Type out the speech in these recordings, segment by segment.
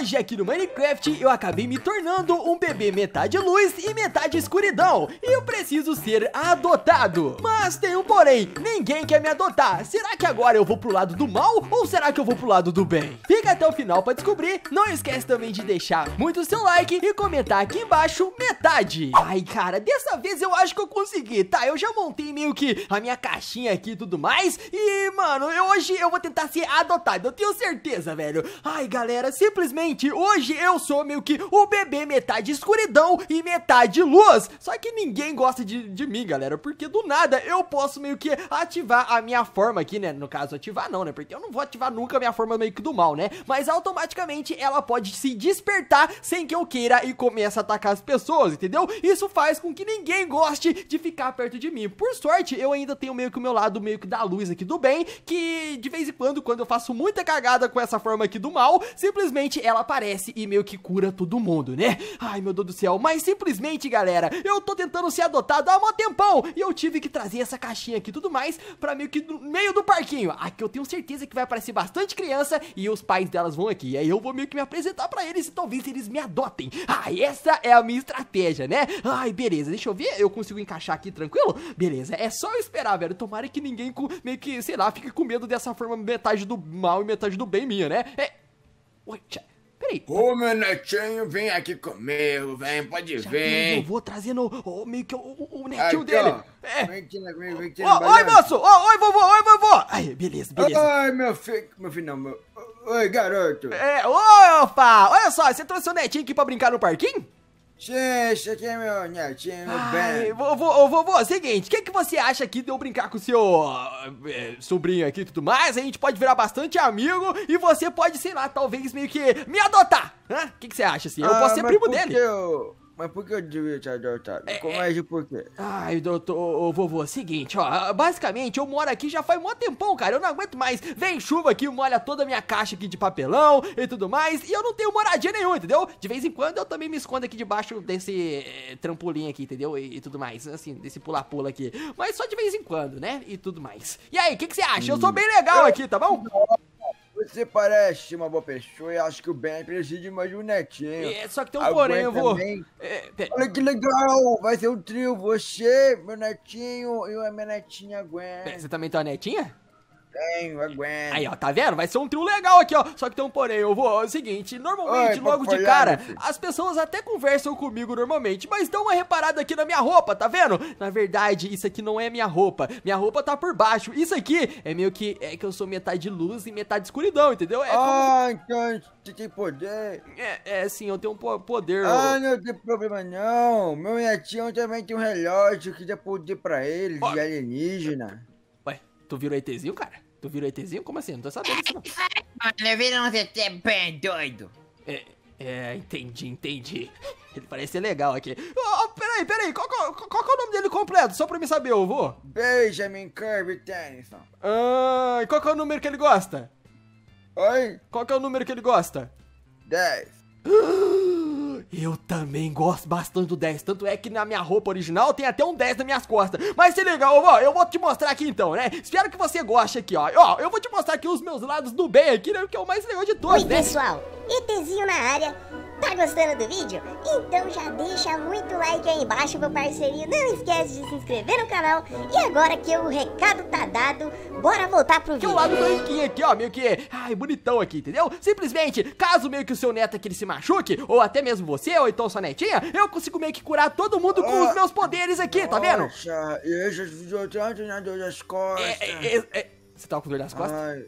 Hoje aqui no Minecraft eu acabei me tornando um bebê metade luz e metade escuridão E eu preciso ser adotado Mas tem um porém, ninguém quer me adotar Será que agora eu vou pro lado do mal ou será que eu vou pro lado do bem? Fica até o final pra descobrir Não esquece também de deixar muito seu like e comentar aqui embaixo metade Ai cara, dessa vez eu acho que eu consegui, tá? Eu já montei meio que a minha caixinha aqui e tudo mais E mano, eu, hoje eu vou tentar ser adotado, eu tenho certeza velho Ai galera, simplesmente gente, hoje eu sou meio que o bebê metade escuridão e metade luz. Só que ninguém gosta de, de mim, galera, porque do nada eu posso meio que ativar a minha forma aqui, né? No caso, ativar não, né? Porque eu não vou ativar nunca a minha forma meio que do mal, né? Mas automaticamente ela pode se despertar sem que eu queira e começa a atacar as pessoas, entendeu? Isso faz com que ninguém goste de ficar perto de mim. Por sorte, eu ainda tenho meio que o meu lado meio que da luz aqui do bem, que de vez em quando, quando eu faço muita cagada com essa forma aqui do mal, simplesmente ela ela aparece e meio que cura todo mundo, né? Ai, meu Deus do céu. Mas simplesmente, galera, eu tô tentando ser adotado há um tempão. E eu tive que trazer essa caixinha aqui e tudo mais pra meio que no meio do parquinho. Aqui eu tenho certeza que vai aparecer bastante criança e os pais delas vão aqui. E aí eu vou meio que me apresentar pra eles e talvez eles me adotem. Ai, essa é a minha estratégia, né? Ai, beleza. Deixa eu ver. Eu consigo encaixar aqui tranquilo? Beleza. É só eu esperar, velho. Tomara que ninguém com, meio que, sei lá, fique com medo dessa forma metade do mal e metade do bem minha, né? É... Oi, tchau. Peraí. Ô, meu netinho, vem aqui comigo, vem, pode Já ver. Eu vou trazendo o, o, meio que o, o, netinho aqui, dele. Ó. É. Vem aqui, vem, vem aqui oh, oi, moço! oi, vovô, oi, vovô! Aí, beleza, beleza. Oi, meu filho, meu filho não, meu... Oi, garoto. É, opa! Olha só, você trouxe o netinho aqui pra brincar no parquinho? Gente, aqui é meu netinho, meu bem. Vovô, vovô, é seguinte, o que, que você acha aqui de eu brincar com o seu eh, eh, sobrinho aqui e tudo mais? A gente pode virar bastante amigo e você pode, sei lá, talvez meio que me adotar. O que, que você acha, assim? Eu ah, posso ser primo dele. Eu... Mas por que eu devia te adotar? É, é. é de é... por quê? Ai, doutor, ô, vovô, seguinte, ó. Basicamente, eu moro aqui já faz mó tempão, cara. Eu não aguento mais. Vem chuva aqui, molha toda a minha caixa aqui de papelão e tudo mais. E eu não tenho moradia nenhuma, entendeu? De vez em quando eu também me escondo aqui debaixo desse é, trampolim aqui, entendeu? E, e, tudo mais. Assim, desse pula-pula aqui. Mas só de vez em quando, né? E tudo mais. E aí, o que, que você acha? Hum. Eu sou bem legal aqui, tá bom? Você parece uma boa pessoa e acho que o Ben é precisa de mais um netinho. É, só que tem um porém, eu vou. É, Olha que legal! Vai ser um trio, você, meu netinho e a minha netinha Gwen. Você também tem tá uma netinha? tenho, aguento. Aí, ó, tá vendo? Vai ser um trio legal aqui, ó. Só que tem um porém, eu vou. É o seguinte, normalmente, Oi, logo de cara, as pessoas até conversam comigo normalmente, mas dão uma reparada aqui na minha roupa, tá vendo? Na verdade, isso aqui não é minha roupa. Minha roupa tá por baixo. Isso aqui é meio que. É que eu sou metade luz e metade escuridão, entendeu? É ah, como... então você tem poder. É, é, sim, eu tenho um poder. Ah, eu... não tem problema não. Meu netinho também tem um relógio que dá poder pra ele, de alienígena tu virou ETzinho, cara? Tu virou ETzinho? Como assim? Não tô sabendo disso, não. eu um ET bem doido. É, é, entendi, entendi. Ele parece ser legal aqui. Oh, oh, peraí, peraí, qual, qual, qual, que é o nome dele completo? Só pra me saber, eu vou. Benjamin Kirby Tennyson. Ah, e qual que é o número que ele gosta? Oi? Qual que é o número que ele gosta? 10. Eu também gosto bastante do 10, tanto é que na minha roupa original tem até um 10 nas minhas costas. Mas se liga, ó, eu vou te mostrar aqui então, né? Espero que você goste aqui, ó. Ó, eu vou te mostrar aqui os meus lados do bem aqui, né? Que é o mais legal de todos, Oi, né? pessoal, ETzinho na área Tá gostando do vídeo? Então já deixa muito like aí embaixo, meu parceirinho. Não esquece de se inscrever no canal. E agora que o recado tá dado, bora voltar pro vídeo. Tem um lado branquinho aqui, ó, meio que, ai, bonitão aqui, entendeu? Simplesmente, caso meio que o seu neto aqui ele se machuque, ou até mesmo você, ou então sua netinha, eu consigo meio que curar todo mundo com ah, os meus poderes aqui, tá vendo? Nossa, e esses videotantes, né, dor das costas. É, é, é, é, você tá com dor das costas? Ai...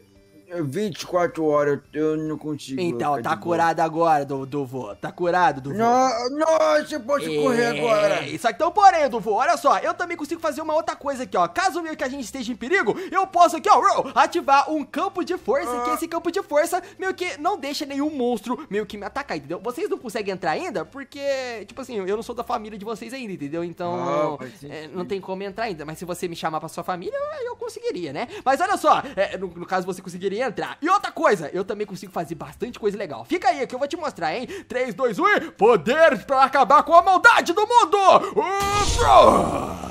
24 horas, eu não consigo. Então, tá curado agora, do, do Tá curado, Duvô. Não, não, você pode é, correr agora. Isso aqui, então, porém, Duvô, olha só. Eu também consigo fazer uma outra coisa aqui, ó. Caso meio que a gente esteja em perigo, eu posso aqui, ó, ativar um campo de força. Ah. Que esse campo de força meio que não deixa nenhum monstro meio que me atacar, entendeu? Vocês não conseguem entrar ainda porque, tipo assim, eu não sou da família de vocês ainda, entendeu? Então, ah, é, não tem como entrar ainda. Mas se você me chamar pra sua família, eu, eu conseguiria, né? Mas olha só, é, no, no caso você conseguiria entrar. E outra coisa, eu também consigo fazer bastante coisa legal. Fica aí que eu vou te mostrar, hein? 3, 2, 1 e... Poder pra acabar com a maldade do mundo! Uh Ufa!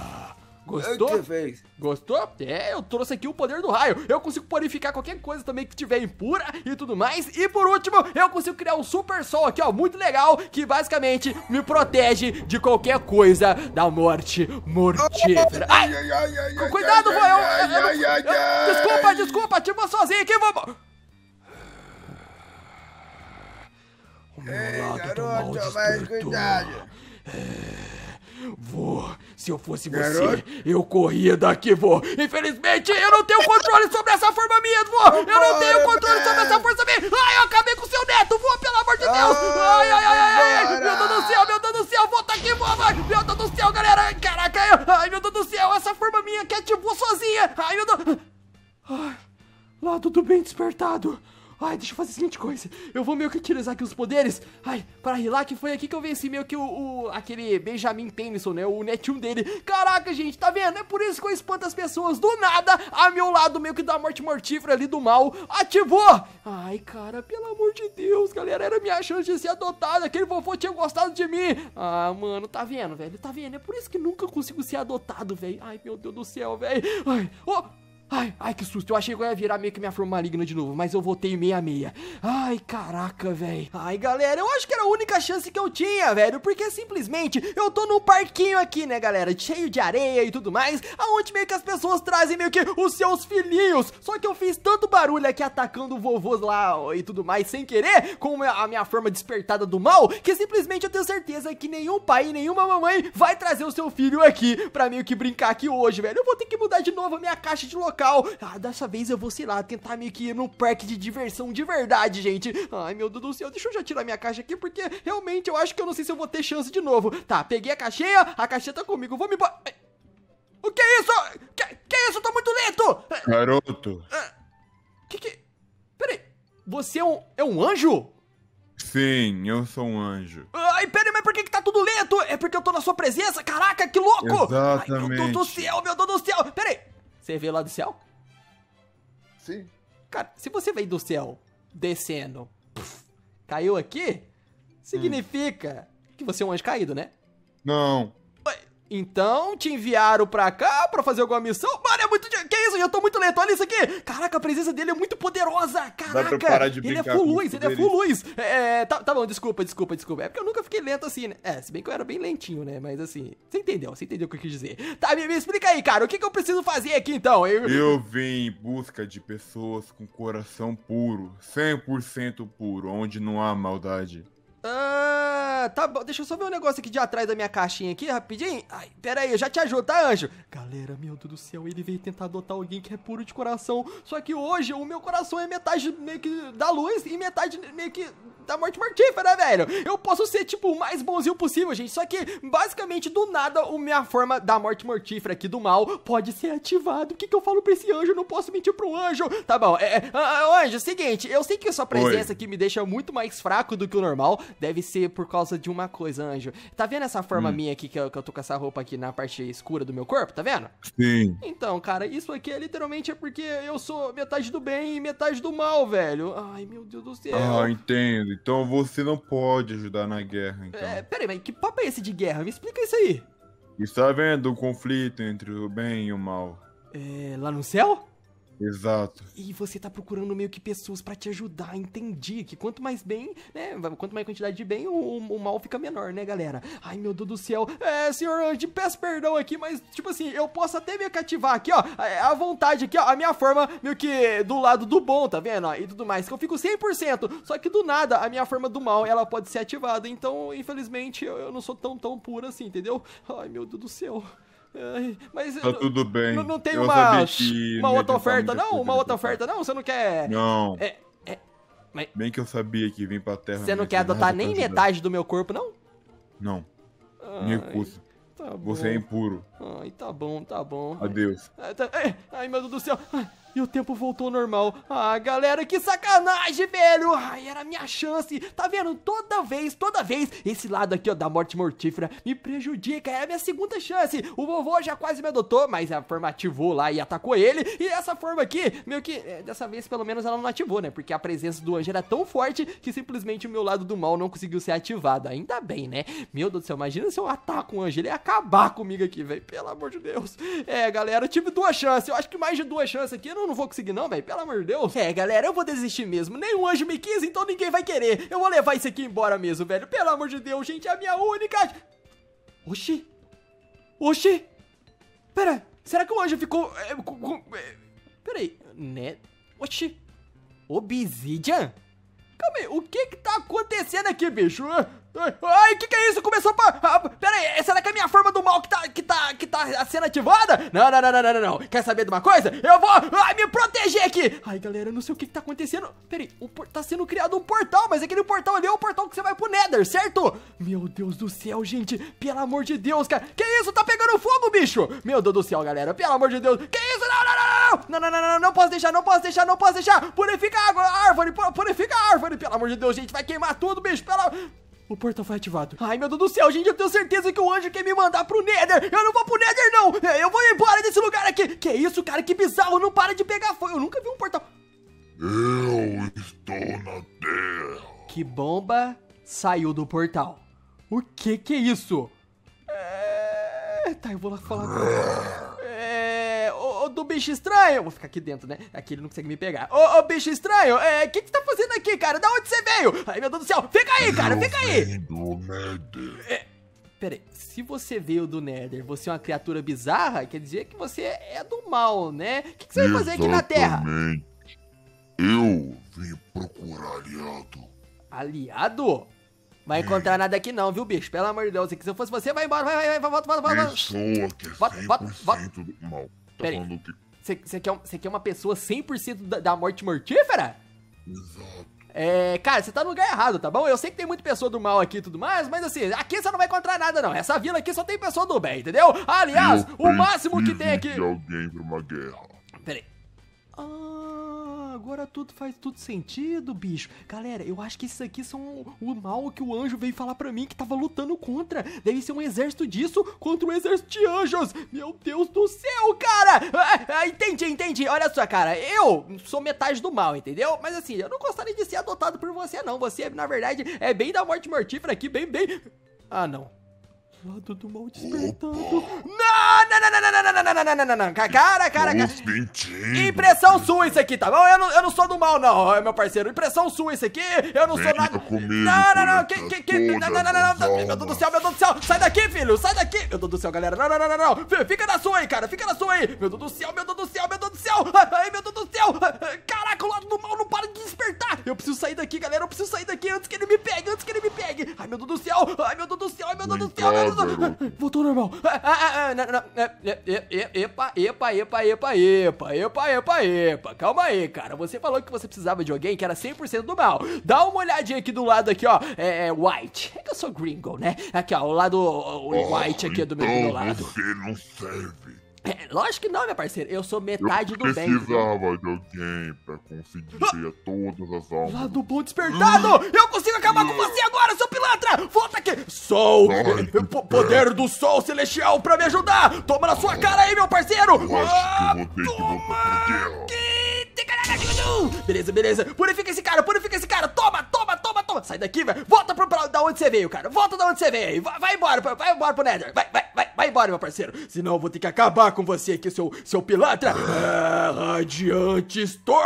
Gostou? É que fez? Gostou? É, eu trouxe aqui o poder do raio. Eu consigo purificar qualquer coisa também que tiver impura e tudo mais. E por último, eu consigo criar um super sol aqui, ó, muito legal, que basicamente me protege de qualquer coisa da morte mortífera. Ai, cuidado, vou eu, eu, eu, eu, Desculpa, desculpa, tipo sozinho aqui, vamos... meu Ei, garoto, mais cuidado. É... Vou. Se eu fosse você, Garoto. eu corria daqui, vou. Infelizmente, eu não tenho controle sobre essa forma minha, vou Eu não tenho controle sobre essa força minha. Ai, eu acabei com seu neto, vou pelo amor de Deus. Ah, ai, ai, ai, ai, Meu Deus do céu, meu Deus do céu, vou daqui tá aqui, vou, vai. Meu Deus do céu, galera. Caraca, ai, meu Deus do céu, essa forma minha te ativou sozinha. Ai, meu Deus. Ai, lá, tudo bem despertado. Ai, deixa eu fazer a seguinte coisa. Eu vou meio que utilizar aqui os poderes. Ai, para rilar que foi aqui que eu venci meio que o, o aquele Benjamin Tennyson, né? O netinho dele. Caraca, gente, tá vendo? É por isso que eu espanto as pessoas do nada a meu lado meio que da morte mortífera ali do mal. Ativou! Ai, cara, pelo amor de Deus, galera, era minha chance de ser adotado Aquele vovô tinha gostado de mim. Ah, mano, tá vendo, velho? Tá vendo? É por isso que nunca consigo ser adotado, velho. Ai, meu Deus do céu, velho. Ai, oh, Ai, ai, que susto. Eu achei que eu ia virar meio que minha forma maligna de novo, mas eu voltei meia-meia. Ai, caraca, velho. Ai, galera, eu acho que era a única chance que eu tinha, velho, porque simplesmente eu tô num parquinho aqui, né, galera, cheio de areia e tudo mais, aonde meio que as pessoas trazem meio que os seus filhinhos. Só que eu fiz tanto barulho aqui atacando vovôs lá e tudo mais sem querer, com a minha forma despertada do mal, que simplesmente eu tenho certeza que nenhum pai e nenhuma mamãe vai trazer o seu filho aqui pra meio que brincar aqui hoje, velho. Eu vou ter que mudar de novo a minha caixa de local local. Ah, dessa vez eu vou, sei lá, tentar meio que ir num parque de diversão de verdade, gente. Ai, meu Deus do céu, deixa eu já tirar minha caixa aqui, porque realmente eu acho que eu não sei se eu vou ter chance de novo. Tá, peguei a caixinha, a caixinha tá comigo, vou me... O que é isso? Que, que é isso? Eu tô muito lento! Ah, Garoto. Ah, que que... Peraí, você é um, é um anjo? Sim, eu sou um anjo. Ai, peraí, mas por que, que tá tudo lento? É porque eu tô na sua presença? Caraca, que louco! Exatamente. Ai, meu Deus do céu, meu Deus do céu! Peraí, você vê lá do céu? Sim. Cara, se você veio do céu descendo, puf, caiu aqui, significa hum. que você é um anjo caído, né? Não. Então, te enviaram pra cá pra fazer alguma missão? Mano, é muito. Que isso? Eu tô muito lento. Olha isso aqui. Caraca, a presença dele é muito poderosa. Caraca. ele é, é full luz, ele é full luz. É, tá, tá bom, desculpa, desculpa, desculpa. É porque eu nunca fiquei lento assim, né? É, se bem que eu era bem lentinho, né? Mas assim, você entendeu, você entendeu o que eu quis dizer. Tá, me, me explica aí, cara. O que, que eu preciso fazer aqui então? Eu... eu vim em busca de pessoas com coração puro, 100% puro, onde não há maldade. Ah tá bom. Deixa eu só ver um negócio aqui de atrás da minha caixinha aqui, rapidinho. Ai, pera aí, eu já te ajudo, tá, anjo? Galera, meu Deus do céu, ele veio tentar adotar alguém que é puro de coração. Só que hoje o meu coração é metade meio que da luz e metade meio que da morte mortífera, né, velho? Eu posso ser, tipo, o mais bonzinho possível, gente. Só que, basicamente, do nada, a minha forma da morte mortífera aqui do mal pode ser ativada. O que, que eu falo pra esse anjo? Eu não posso mentir pro anjo. Tá bom. É, é, ah, ah, anjo, é seguinte, eu sei que sua presença Oi. aqui me deixa muito mais fraco do que o normal. Deve ser por causa de uma coisa, anjo. Tá vendo essa forma hum. minha aqui que eu, que eu tô com essa roupa aqui na parte escura do meu corpo? Tá vendo? Sim. Então, cara, isso aqui é literalmente é porque eu sou metade do bem e metade do mal, velho. Ai, meu Deus do céu. Ah, entendo, então você não pode ajudar na guerra, então. É, peraí, mas que papo é esse de guerra? Me explica isso aí. Está vendo o conflito entre o bem e o mal? É, lá no céu? Exato. E você tá procurando meio que pessoas para te ajudar. Entendi que quanto mais bem, né? Quanto mais quantidade de bem, o, o, mal fica menor, né, galera? Ai, meu Deus do céu. É, senhor, eu te peço perdão aqui, mas, tipo assim, eu posso até me cativar aqui, ó. a é, vontade aqui, ó. A minha forma, meio que do lado do bom, tá vendo? Ó, e tudo mais. Que eu fico 100%. Só que do nada, a minha forma do mal, ela pode ser ativada. Então, infelizmente, eu, eu não sou tão, tão pura assim, entendeu? Ai, meu Deus do céu. Mas tá tudo bem. Não, não tem eu uma, uma outra oferta, não? Uma outra oferta, não? Você não quer. Não. É, é... Mas... Bem que eu sabia que vim pra terra. Você não quer adotar nem metade do meu corpo, não? Não. Me recuso. Tá Você é impuro. Ai, tá bom, tá bom. Adeus. Ai, tá... É, ai meu Deus do céu. Ai. E o tempo voltou ao normal. Ah, galera, que sacanagem, velho! Ai, era a minha chance. Tá vendo? Toda vez, toda vez, esse lado aqui, ó, da morte mortífera me prejudica. É a minha segunda chance. O vovô já quase me adotou, mas a forma ativou lá e atacou ele. E essa forma aqui, meio que, eh, dessa vez, pelo menos, ela não ativou, né? Porque a presença do anjo era tão forte que simplesmente o meu lado do mal não conseguiu ser ativado. Ainda bem, né? Meu Deus do céu, imagina se eu ataco o anjo. Ele ia acabar comigo aqui, velho. Pelo amor de Deus. É, galera, eu tive duas chances. Eu acho que mais de duas chances aqui. Eu eu não vou conseguir não, velho. Pelo amor de Deus. É, galera, eu vou desistir mesmo. Nenhum anjo me quis, então ninguém vai querer. Eu vou levar isso aqui embora mesmo, velho. Pelo amor de Deus, gente, é a minha única... Oxi. Oxi. Pera, será que o anjo ficou... É, com, é, né? Oxi. Obsidian? Calma aí, o que que tá acontecendo aqui, bicho? Ai, que que é isso? Começou pra... Ah, pera aí, é, será que é a minha forma do mal que tá, que tá, que tá sendo ativada? Não, não, não, não, não, não, Quer saber de uma coisa? Eu vou ai, me proteger aqui. Ai, galera, eu não sei o que que tá acontecendo. Pera aí, o por... tá sendo criado um portal, mas aquele portal ali é o portal que você vai pro Nether, certo? Meu Deus do céu, gente. Pelo amor de Deus, cara. Que isso? Tá pegando fogo, bicho. Meu Deus do céu, galera. Pelo amor de Deus. Que isso? Não, não, não, não. Não, não, não, não, não posso deixar, não posso deixar, não posso deixar. Purifica a árvore, purifica a árvore. Pelo amor de Deus, gente. Vai queimar tudo, bicho. Pelo... O portal foi ativado. Ai, meu Deus do céu, gente, eu tenho certeza que o anjo quer me mandar pro Nether. Eu não vou pro Nether, não. É, eu vou embora desse lugar aqui. Que isso, cara, que bizarro. Não para de pegar fogo. Eu nunca vi um portal... Eu estou na Terra. Que bomba saiu do portal. O que que é isso? É... Tá, eu vou lá falar... do bicho estranho. vou ficar aqui dentro, né? Aqui ele não consegue me pegar. Ô, ô bicho estranho, é, o é, que, que você tá fazendo aqui, cara? Da onde você veio? Ai, meu Deus do céu. Fica aí, cara, fica aí. É, Pera aí, se você veio do Nether, você é uma criatura bizarra, quer dizer que você é do mal, né? O que, que, você Exatamente. vai fazer aqui na Terra? Eu vim procurar aliado. Aliado? Vai encontrar nada aqui não, viu, bicho? Pelo amor de Deus, se eu fosse você, vai embora, vai, vai, vai, volta, volta, volta. Pessoa que é 100% do mal. Tá Pera falando Você quer, quer uma pessoa 100% da, da morte mortífera? Exato. É, cara, você tá no lugar errado, tá bom? Eu sei que tem muita pessoa do mal aqui e tudo mais, mas assim, aqui você não vai encontrar nada, não. Essa vila aqui só tem pessoa do bem, entendeu? Aliás, Eu o máximo que tem aqui. alguém pra uma guerra. Peraí. Ah agora tudo faz tudo sentido, bicho. Galera, eu acho que isso aqui são o mal que o anjo veio falar pra mim que tava lutando contra. Deve ser um exército disso contra um exército de anjos. Meu Deus do céu, cara! Ah, ah, entendi, entendi. Olha só, cara, eu sou metade do mal, entendeu? Mas assim, eu não gostaria de ser adotado por você, não. Você, na verdade, é bem da morte mortífera aqui, bem, bem. Ah, não. Lado do mal despertando. Não! Cara, cara, cara. Impressão sua isso aqui, tá bom? Eu não, eu não sou do mal, não, meu parceiro. Impressão sua isso aqui. Eu não sou nada. Não, não, não. Que, que, que... Não, não, não, não. Meu Deus do céu, meu Deus do céu. Sai daqui, filho. Sai daqui. Meu Deus do céu, galera. Não, não, não, não. Fica na sua aí, cara. Fica na sua aí. Meu Deus do céu, meu Deus do céu, meu Deus do céu. Ai, meu Deus do céu. Caraca, o lado do mal não para de despertar. Eu preciso sair daqui, galera. Eu preciso sair daqui antes que ele me pegue. Antes que ele me pegue. Ai, meu Deus do céu. Ai, meu Deus do céu. Ai, meu Deus do céu. Voltou normal. Ah, ah, ah, não, não epa, epa, epa, epa, epa, epa, epa, epa. Calma aí, cara. Você falou que você precisava de alguém que era 100% do mal. Dá uma olhadinha aqui do lado aqui, ó. É, é white. É que eu sou gringo, né? Aqui, ó, o lado o, o white aqui do meu, do então lado. Você não serve é, lógico que não, meu parceiro. Eu sou metade eu do bem. Eu precisava de alguém pra conseguir ah! ver todas as almas. Lá do bom despertado! eu consigo acabar com você agora, seu pilantra! Volta aqui! Sol! Eh, poder do sol celestial pra me ajudar! Toma na sua cara aí, meu parceiro! Eu acho que eu vou ter que ah, voltar pra guerra. Beleza, beleza. Purifica esse cara, purifica esse cara. Toma, toma, toma, toma. Sai daqui, velho. Volta pro, pra, da onde você veio, cara. Volta da onde você veio. Vai, vai embora, vai embora pro Nether. Vai, vai, vai, vai embora, meu parceiro. Senão eu vou ter que acabar com você aqui, seu, seu pilantra. É, radiante Storm.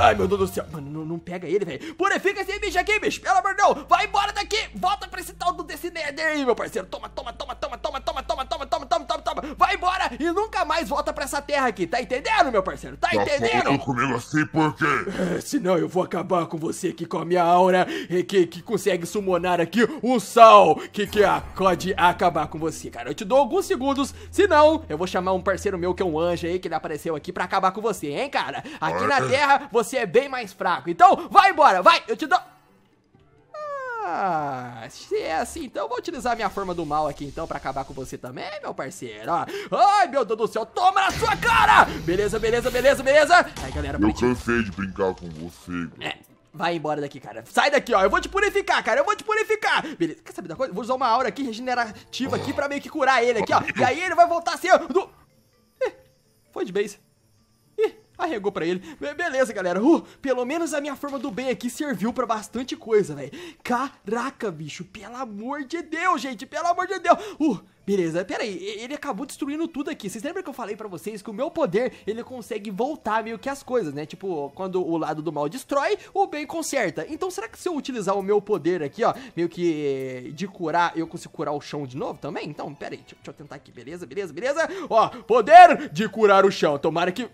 Ai, meu Deus do céu. Mano, não, não pega ele, velho. Purifica esse bicho aqui, bicho. Pelo amor de Deus. Vai embora daqui. Volta pra esse tal do desse Nether aí, meu parceiro. Toma, toma, toma, toma, toma, toma, toma. Europa, vai embora e nunca mais volta pra essa terra aqui, tá entendendo, meu parceiro? Tá, tá entendendo? É comigo assim por quê? É, ah, senão eu vou acabar com você aqui com a minha aura que, que consegue summonar aqui o sal? que, que acode acabar com você, cara. Eu te dou alguns segundos, senão eu vou chamar um parceiro meu que é um anjo aí que ele apareceu aqui pra acabar com você, hein, cara? Aqui ah, na é. terra você é bem mais fraco, então vai embora, vai, eu te dou... Ah, se é assim, então vou utilizar minha forma do mal aqui então para acabar com você também, meu parceiro. Ó. Ai, meu Deus do céu, toma na sua cara! Beleza, beleza, beleza, beleza. Ai galera, Eu cansei de brincar com você. É. Vai embora daqui, cara. Sai daqui, ó. Eu vou te purificar, cara. Eu vou te purificar. Beleza. Quer saber da coisa? Vou usar uma aura aqui regenerativa aqui pra meio que curar ele aqui, ó. E aí ele vai voltar a ser... Do... Eh, foi de base. Arregou pra ele. Be beleza, galera. Uh, pelo menos a minha forma do bem aqui serviu pra bastante coisa, velho. Caraca, bicho. Pelo amor de Deus, gente. Pelo amor de Deus. Uh, Beleza, pera aí, ele acabou destruindo tudo aqui. Vocês lembram que eu falei pra vocês que o meu poder, ele consegue voltar meio que as coisas, né? Tipo, quando o lado do mal destrói, o bem conserta. Então, será que se eu utilizar o meu poder aqui, ó, meio que eh, de curar, eu consigo curar o chão de novo também? Então, pera aí, deixa, deixa eu tentar aqui, beleza, beleza, beleza? Ó, poder de curar o chão. Tomara que...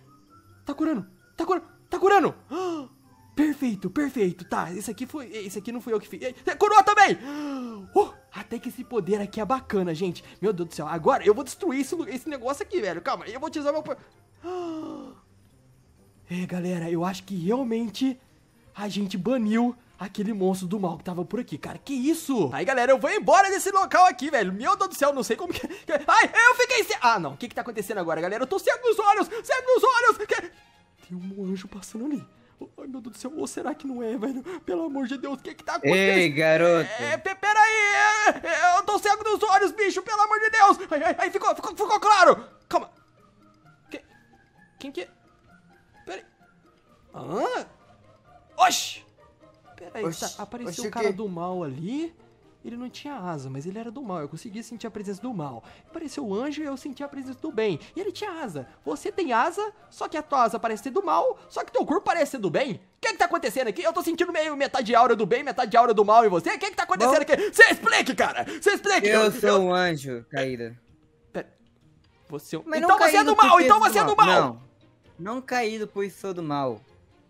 Tá curando! Tá curando! Tá curando! Ah, perfeito, perfeito. Tá, esse aqui foi. Esse aqui não fui eu que fiz. Curou também! Uh, até que esse poder aqui é bacana, gente. Meu Deus do céu. Agora eu vou destruir esse, esse negócio aqui, velho. Calma, eu vou utilizar meu. Ah, é, galera, eu acho que realmente a gente baniu aquele monstro do mal que tava por aqui, cara. Que isso? Aí, galera, eu vou embora desse local aqui, velho. Meu Deus do céu, não sei como que... Ai, eu fiquei sem... Ah, não. O que que tá acontecendo agora, galera? Eu tô cego nos olhos! Cego nos olhos! Que... Tem um anjo passando ali. Ai, meu Deus do céu, ou será que não é, velho? Pelo amor de Deus, o que que tá acontecendo? Ei, garoto! É, peraí, é, é, eu tô cego nos olhos, bicho, pelo amor de Deus! Ai, ai, ai ficou, ficou, ficou claro! Calma! Que, quem que... É? Peraí... Hã? Oxi! peraí, oxi, tá, apareceu oxi, o cara do mal ali. Ele não tinha asa, mas ele era do mal. Eu conseguia sentir a presença do mal. Apareceu o anjo e eu senti a presença do bem. E ele tinha asa. Você tem asa, só que a tua asa parece ser do mal, só que teu corpo parece ser do bem. O que é que tá acontecendo aqui? Eu tô sentindo meio metade aura do bem, metade aura do mal em você. O que é que tá acontecendo Bom, aqui? Você explique, cara! Você explique! Eu, eu sou eu... um anjo, Caíra. Você... É então, é então você é do mal! Então você é do mal! Não, não caído, pois sou do mal.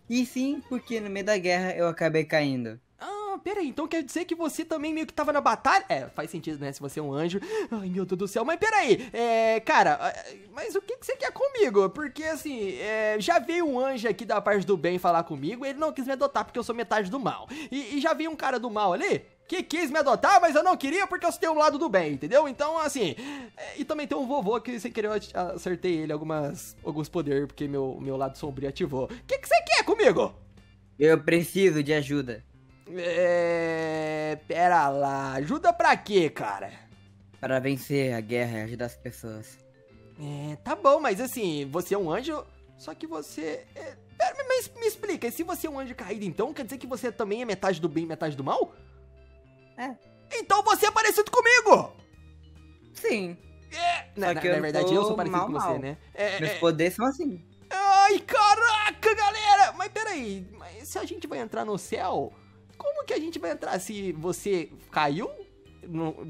E sim, porque no meio da guerra eu acabei caindo. Ah, peraí, então quer dizer que você também meio que tava na batalha? É, faz sentido, né? Se você é um anjo. Ai, meu Deus do céu, mas peraí, é. Cara, ah, mas o que, que você quer comigo? Porque assim, é, já veio um anjo aqui da parte do bem falar comigo, ele não quis me adotar porque eu sou metade do mal. E, e já veio um cara do mal ali que quis me adotar, mas eu não queria porque eu tenho um lado do bem, entendeu? Então, assim. É, e também tem um vovô que sem querer eu acertei ele algumas, alguns poderes, porque meu, meu lado sombrio ativou. O que, que você quer comigo? Eu preciso de ajuda. É. Pera lá, ajuda pra quê, cara? Para vencer a guerra e ajudar as pessoas. É, tá bom, mas assim, você é um anjo, só que você. É... Pera, mas me explica, se você é um anjo caído, então quer dizer que você também é metade do bem e metade do mal? É. Então você é parecido comigo! Sim. É. na, na verdade eu, sou parecido mal, com você, mal. né? É, Meus é... poderes são assim. Ai, caraca, galera! Mas peraí, mas se a gente vai entrar no céu, como que a gente vai entrar se você caiu?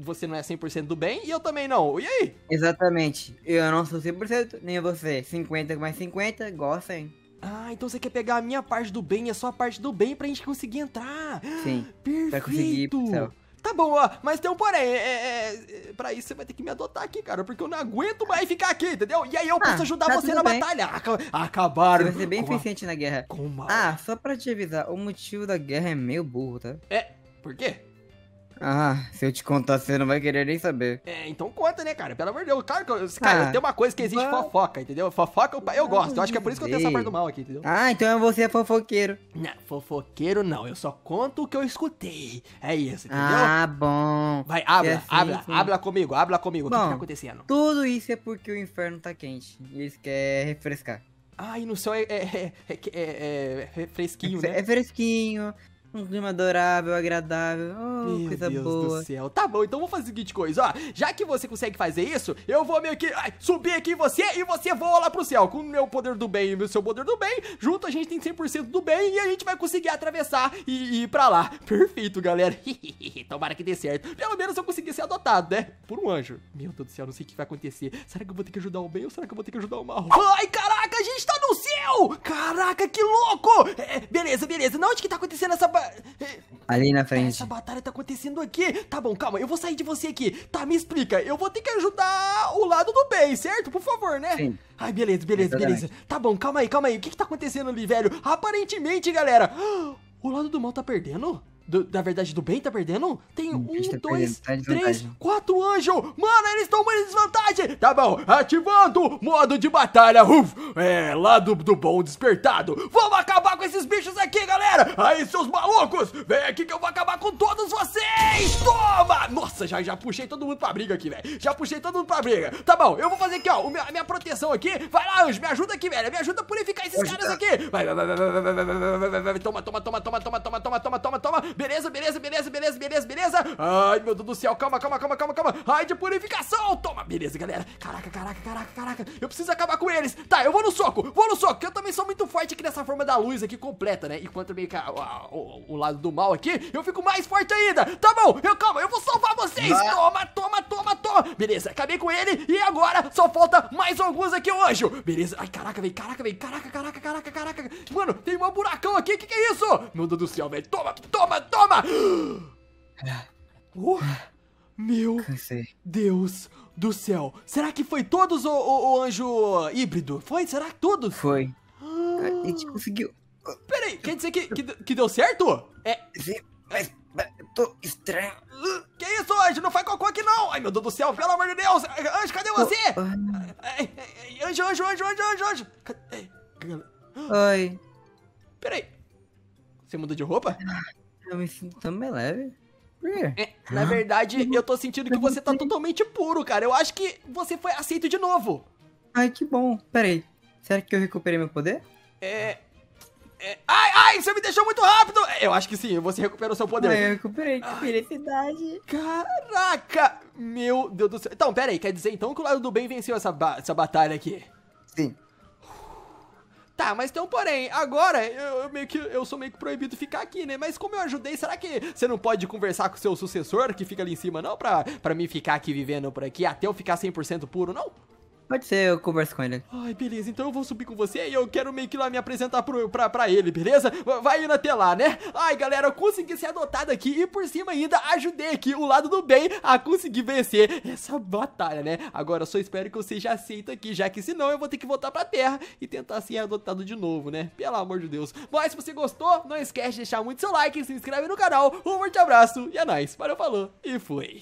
Você não é 100% do bem e eu também não. E aí? Exatamente. Eu não sou 100%, nem você. 50 mais 50, igual a 100. Ah, então você quer pegar a minha parte do bem e a sua parte do bem pra gente conseguir entrar. Sim. Perfeito. Pra conseguir, céu. Tá bom, ó, mas tem então, um porém. É, é, é, é, pra isso você vai ter que me adotar aqui, cara, porque eu não aguento mais ficar aqui, entendeu? E aí eu posso ah, ajudar tá você na bem. batalha. Acabaram. Você vai ser bem eficiente a... na guerra. Como? Ah, só pra te avisar, o motivo da guerra é meio burro, tá? É. Por quê? Ah, se eu te contar, você não vai querer nem saber. É, então conta, né, cara? Pelo amor de Deus. Claro que eu, cara, ah, tem uma coisa que existe fofoca, entendeu? Fofoca eu, eu gosto. Eu acho que é por isso que eu tenho essa parte do mal aqui, entendeu? Ah, então você é fofoqueiro. Não, fofoqueiro não. Eu só conto o que eu escutei. É isso, entendeu? Ah, bom. Vai, abra abra abra comigo, habla comigo. Bom, o que, que tá acontecendo? Tudo isso é porque o inferno tá quente. E eles querem refrescar. Ah, e no céu é, é, é, é, fresquinho, né? É fresquinho, um clima adorável, agradável. Oh, Meu coisa Deus boa. do céu. Tá bom, então vou fazer o seguinte coisa, ó. Já que você consegue fazer isso, eu vou meio que ai, subir aqui em você e você voa lá pro céu. Com o meu poder do bem e o seu poder do bem, junto a gente tem 100% do bem e a gente vai conseguir atravessar e, e ir pra lá. Perfeito, galera. Tomara que dê certo. Pelo menos eu consegui ser adotado, né? Por um anjo. Meu Deus do céu, não sei o que vai acontecer. Será que eu vou ter que ajudar o bem ou será que eu vou ter que ajudar o mal? Ai, caraca, a gente tá no céu! Caraca, que louco! É, beleza, beleza. Na onde que tá acontecendo essa... É, ali na frente. Essa batalha tá acontecendo aqui. Tá bom, calma. Eu vou sair de você aqui. Tá, me explica. Eu vou ter que ajudar o lado do bem, certo? Por favor, né? Sim. Ai, beleza, beleza, Exatamente. beleza. Tá bom, calma aí, calma aí. O que que tá acontecendo ali, velho? Aparentemente, galera... O lado do mal tá perdendo? Do, da verdade, do bem tá perdendo? Tem um, dois, três, quatro anjos! Mano, eles estão em desvantagem! Tá bom, ativando! Modo de batalha, uf! É, lá do bom despertado! Vamos acabar com esses bichos aqui, galera! Aí, seus malucos! Vem aqui que eu vou acabar com todos vocês! Toma! Nossa, já, já puxei todo mundo pra briga aqui, velho! Já puxei todo mundo pra briga! Tá bom, eu vou fazer aqui, ó, a minha proteção aqui! Vai lá, anjo, me ajuda aqui, velho! Me ajuda a purificar esses caras aqui! Vai, vai, vai, vai, vai, vai, vai, vai, vai, vai, toma, toma, toma, toma, toma, toma, toma, toma, toma! Beleza, beleza, beleza, beleza, beleza, beleza. Ai, meu Deus do céu, calma, calma, calma, calma, calma. Ai, de purificação. Toma, beleza, galera. Caraca, caraca, caraca, caraca. Eu preciso acabar com eles. Tá, eu vou no soco, vou no soco, que eu também sou muito forte aqui nessa forma da luz aqui completa, né? Enquanto meio que o, o, lado do mal aqui, eu fico mais forte ainda. Tá bom, eu calma, eu vou salvar vocês. Ah. Toma, toma, toma, toma. Beleza, acabei com ele e agora só falta mais alguns aqui, o anjo. Beleza, ai, caraca, vem caraca, vem caraca, caraca, caraca, caraca. Mano, tem um buracão aqui, que que é isso? Meu Deus do céu, velho, toma, toma, Toma! Uh, meu Cansei. Deus do céu. Será que foi todos o, o, o anjo híbrido? Foi? Será que todos? Foi. Ah. A gente conseguiu. Peraí, quer dizer que, que, que deu certo? É. Sim, mas, mas tô estranho. Que isso, anjo? Não faz cocô aqui não! Ai, meu Deus do céu, pelo amor de Deus! Anjo, cadê você? Oh. Anjo, anjo, anjo, anjo, anjo, anjo! Oi. Peraí. Você mudou de roupa? Ah. Eu me sinto tão leve. Por quê? É, na verdade, eu tô sentindo que você tá totalmente puro, cara. Eu acho que você foi aceito de novo. Ai, que bom. Pera aí. Será que eu recuperei meu poder? É. é... Ai, ai, você me deixou muito rápido! Eu acho que sim, você recuperou seu poder. Ai, eu recuperei, que felicidade. Caraca! Meu Deus do céu. Então, pera aí, quer dizer então que o lado do bem venceu essa, ba essa batalha aqui? Sim. Tá, mas tem um porém. Agora, eu, eu, meio que, eu sou meio que proibido ficar aqui, né? Mas como eu ajudei, será que você não pode conversar com o seu sucessor que fica ali em cima, não? Pra, pra mim ficar aqui vivendo por aqui até eu ficar 100% puro, não? Pode ser, eu converso com ele. Ai, beleza, então eu vou subir com você e eu quero meio que lá me apresentar pro, pra, pra ele, beleza? Vai indo até lá, né? Ai, galera, eu consegui ser adotado aqui e por cima ainda ajudei aqui o lado do bem a conseguir vencer essa batalha, né? Agora só espero que eu seja aceito aqui, já que senão eu vou ter que voltar pra terra e tentar ser adotado de novo, né? Pelo amor de Deus. Mas se você gostou, não esquece de deixar muito seu like, se inscreve no canal. Um forte abraço e é nóis. Valeu, falou e fui.